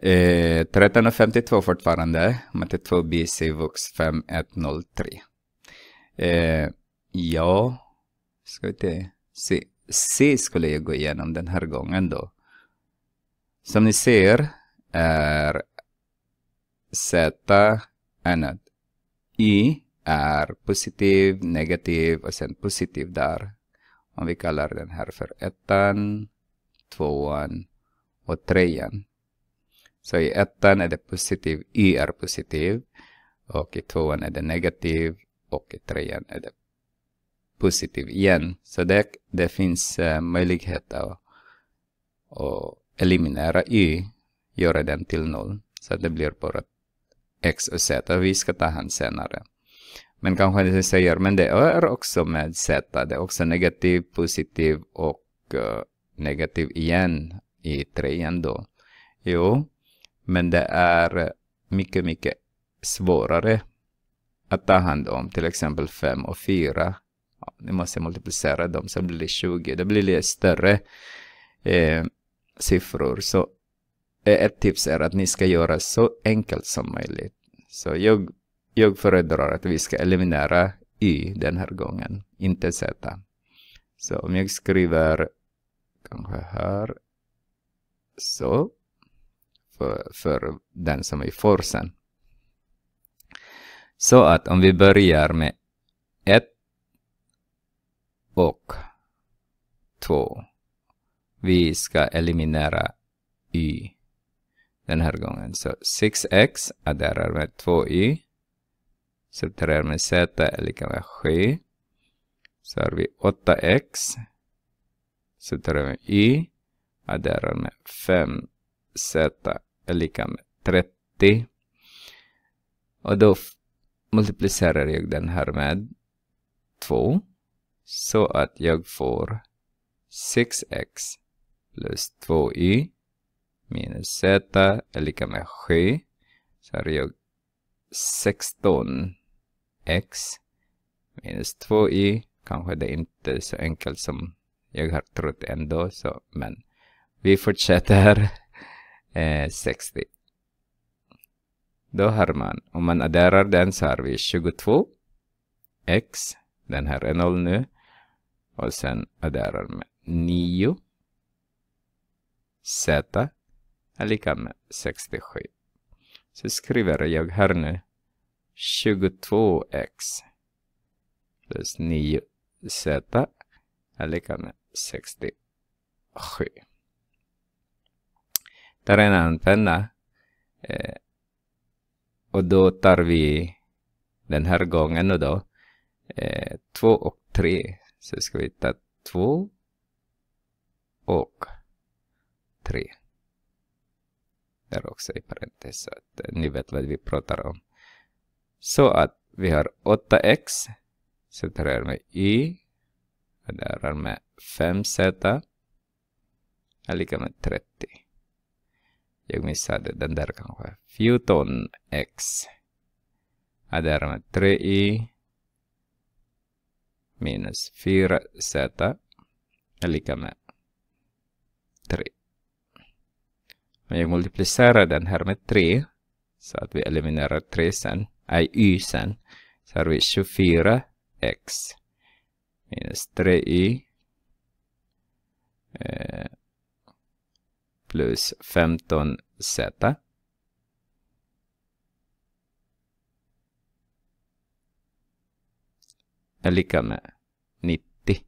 Eh, 13.52 fortfarande. Matte 2 BC Vux 5103. Eh, ja, ska vi se. C, C skulle jag gå igenom den här gången då. Som ni ser är Z annat. I är positiv, negativ och sen positiv där. Om vi kallar den här för ettan, tvåan och trean. Så i ettan är det positiv, y är positiv. Och i tvåan är det negativ. Och i trean är det positiv igen. Så det, det finns uh, möjlighet att, att eliminera y, göra den till noll. Så det blir bara x och z. Och vi ska ta hand senare. Men kanske ni säger, men det är också med z. Det är också negativ, positiv och uh, negativ igen i trean då. Jo, men det är eh, mycket, mycket svårare att ta hand om till exempel 5 och 4. Ja, ni måste multiplicera dem så blir det 20. Det blir lite större eh, siffror. Så eh, ett tips är att ni ska göra så enkelt som möjligt. Så jag, jag föredrar att vi ska eliminera y den här gången, inte z. Så om jag skriver kanske här så för, för den som är i forsen. Så att om vi börjar med 1 och 2. Vi ska eliminera y den här gången. Så 6x adderar med 2y. Subtraherar med z är lika med 7. Så har vi 8x. Subtraherar med y. Adderar med 5z är lika med 30. Och då multiplicerar jag den här med 2 så att jag får 6x plus 2y minus z är lika med 7. Så har jag 16x minus 2y. Kanske det är inte är så enkelt som jag har trott ändå, så, men vi fortsätter. här. 60. Eh, Då har man, om man adderar den så har vi 22 x, den här är 0 nu, och sen adderar med 9 z är lika med 67. Så skriver jag här nu 22x plus 9z är lika med 67 tar en annan penna. Eh, och då tar vi den här gången och då. Eh, två och tre. Så ska vi ta två och tre. Där också i parentes så att eh, ni vet vad vi pratar om. Så att vi har 8x. Subtraherar med y. Och där är med 5z. Är lika med 30. jag sada, Den där kanske. 14x. Ja, där med 3i minus 4z är lika med 3. Men jag dan den här 3 så att vi eliminerar 3 sen, i u san Så har vi x minus 3y e. eh, plus 15z. Är lika med 90.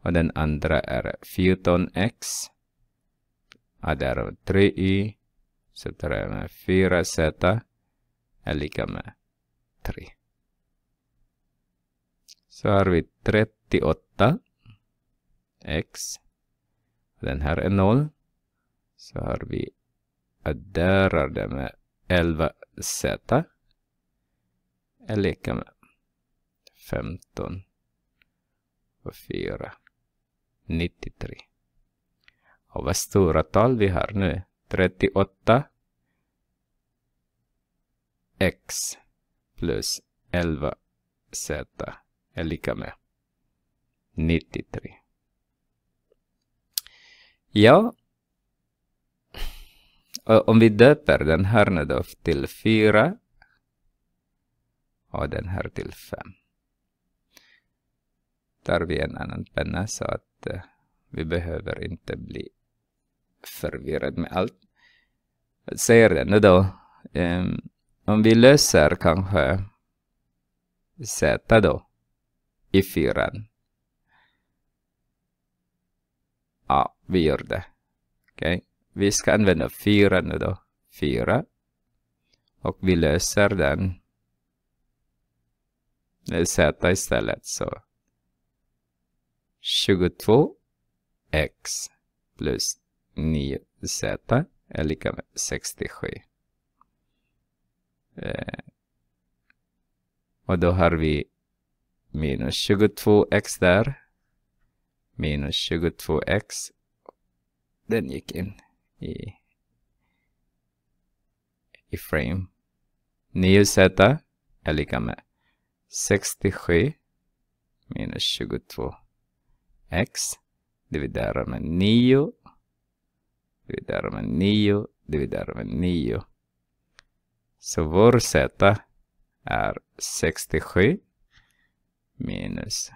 Och den andra är 14x. Addar 3y. Subtraherar med 4z. Är lika med 3. Så har vi 38 x den här är 0. Så har vi adderar det med 11z. Är lika med 15 och 4. 93. Och vad stora tal vi har nu. 38 x plus 11 z är lika med 93. Ja. om vi döper den här nu då till 4 och den här till 5. Tar vi en annan penna så att eh, vi behöver inte bli förvirrad med allt. Säger den nu då. Ehm, om vi löser kanske Z då i 4. Ja, vi gör det. Okej, okay. vi ska använda 4 nu då. 4. Och vi löser den. Z istället så. 22 x plus 9 z är lika med 67. Eh. Och då har vi minus 22x där minus 22x. Den gick in i, i frame. 9z är lika med 67 minus 22x dividerar med 9 dividerar med 9 dividerar med 9. Så vår z är 67 minus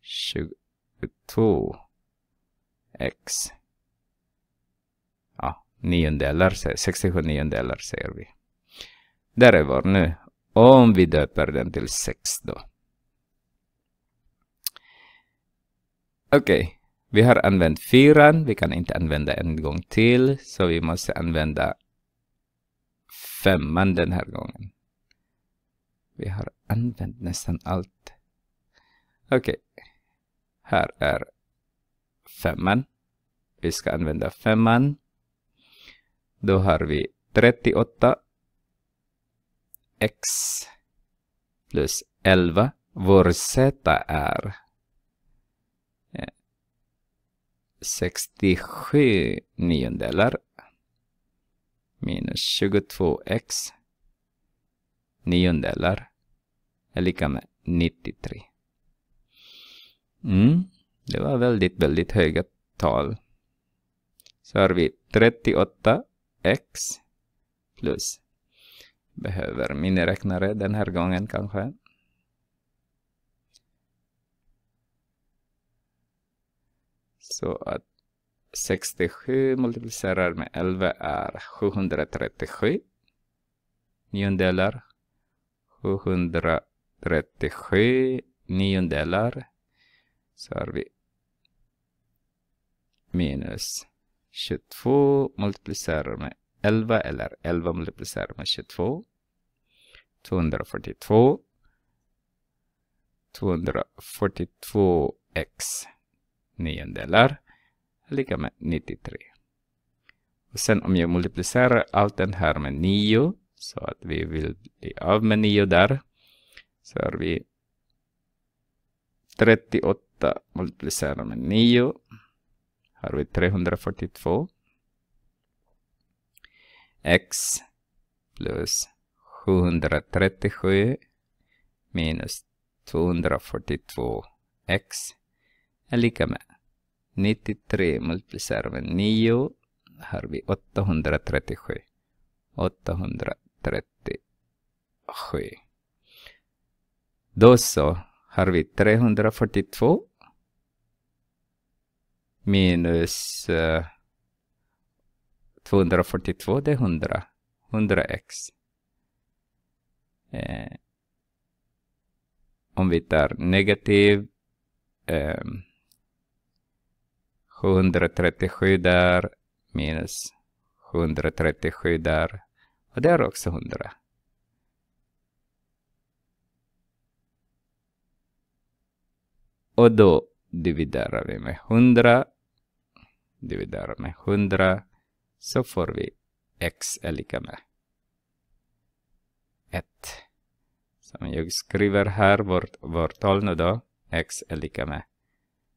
20, 2x. Ja, niondelar, 67 niondelar säger vi. Där är vår nu. Om vi döper den till 6 då. Okej, okay. vi har använt fyran. Vi kan inte använda en gång till. Så vi måste använda femman den här gången. Vi har använt nästan allt. Okej. Okay. Här är femman. Vi ska använda femman. Då har vi 38 x plus 11. Vår z är 67 eh, niondelar minus 22x niondelar är lika med 93. Mm, det var väldigt, väldigt höga tal. Så har vi 38x plus. Behöver miniräknare den här gången kanske. Så att 67 multiplicerar med 11 är 737 niondelar. 737 niondelar så har vi minus 22 multiplicerar med 11 eller 11 multiplicerar med 22. 242. 242 x niondelar är lika med 93. Och sen om jag multiplicerar allt den här med 9 så att vi vill bli av med 9 där så har vi 38 8 multiplicerar med 9. har vi 342. X plus 737 minus 242 x är lika med 93 multiplicerar med 9. har vi 837. 837. Då så har vi 342 minus eh, 242, det är 100. 100x. Eh, om vi tar negativ eh, 737 där, minus 737 där. Och det är också 100. Och då dividerar vi med 100 dividerar med 100 så får vi x är lika med 1. Så jag skriver här vårt, vårt tal nu då, x är lika med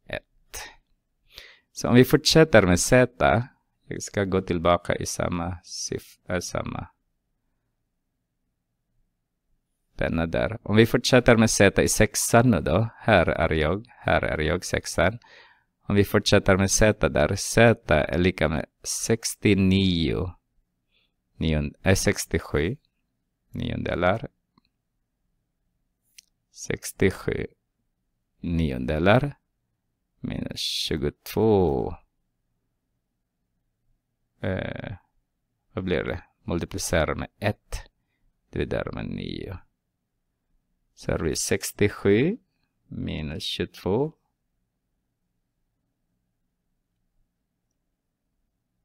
1. Så om vi fortsätter med z, jag ska gå tillbaka i samma, äh, samma penna där. Om vi fortsätter med z i sexan nu då, här är jag, här är jag sexan. Om vi fortsätter med z där. z är lika med 69 eh, Niondelar äh, 67 niondelar. 67 niondelar minus 22. Eh, vad blir det? Multiplicera med 1. Dividerar med 9. Så har vi 67 minus 22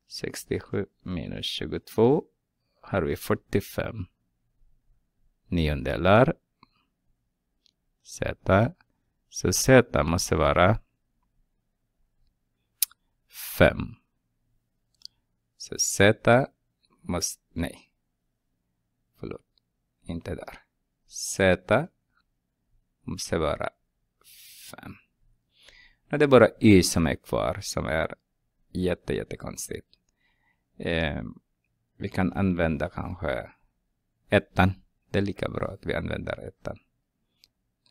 67 minus 22 har vi 45 niondelar z. Så z måste vara 5. Så z måste... Nej. Förlåt. Inte där. z måste vara 5. Nu är det bara y som är kvar som är jätte, jättekonstigt. Eh, vi kan använda kanske ettan. Det är lika bra att vi använder ettan.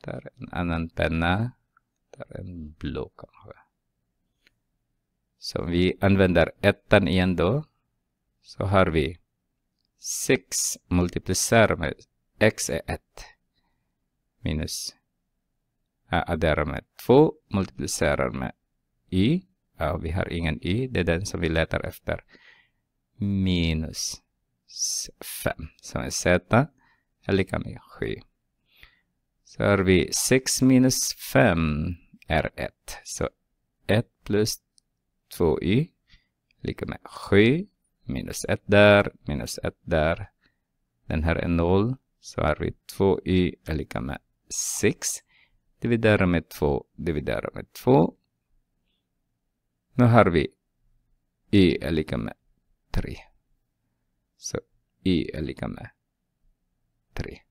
Där är en annan penna. Där är en blå kanske. Så vi använder ettan igen då. Så har vi 6 multiplicerar med x är 1. Minus adderar med 2 multiplicerar med y Uh, vi har ingen y, det är den som vi letar efter. Minus 5, som är z, är lika med 7. Så har vi 6 minus 5 är 1. Så 1 plus 2y lika med 7 minus 1 där, minus 1 där. Den här är 0. Så har vi 2y är lika med 6. Dividera med 2, dividera med 2. Nu har vi y är lika med 3. Så y är lika med 3.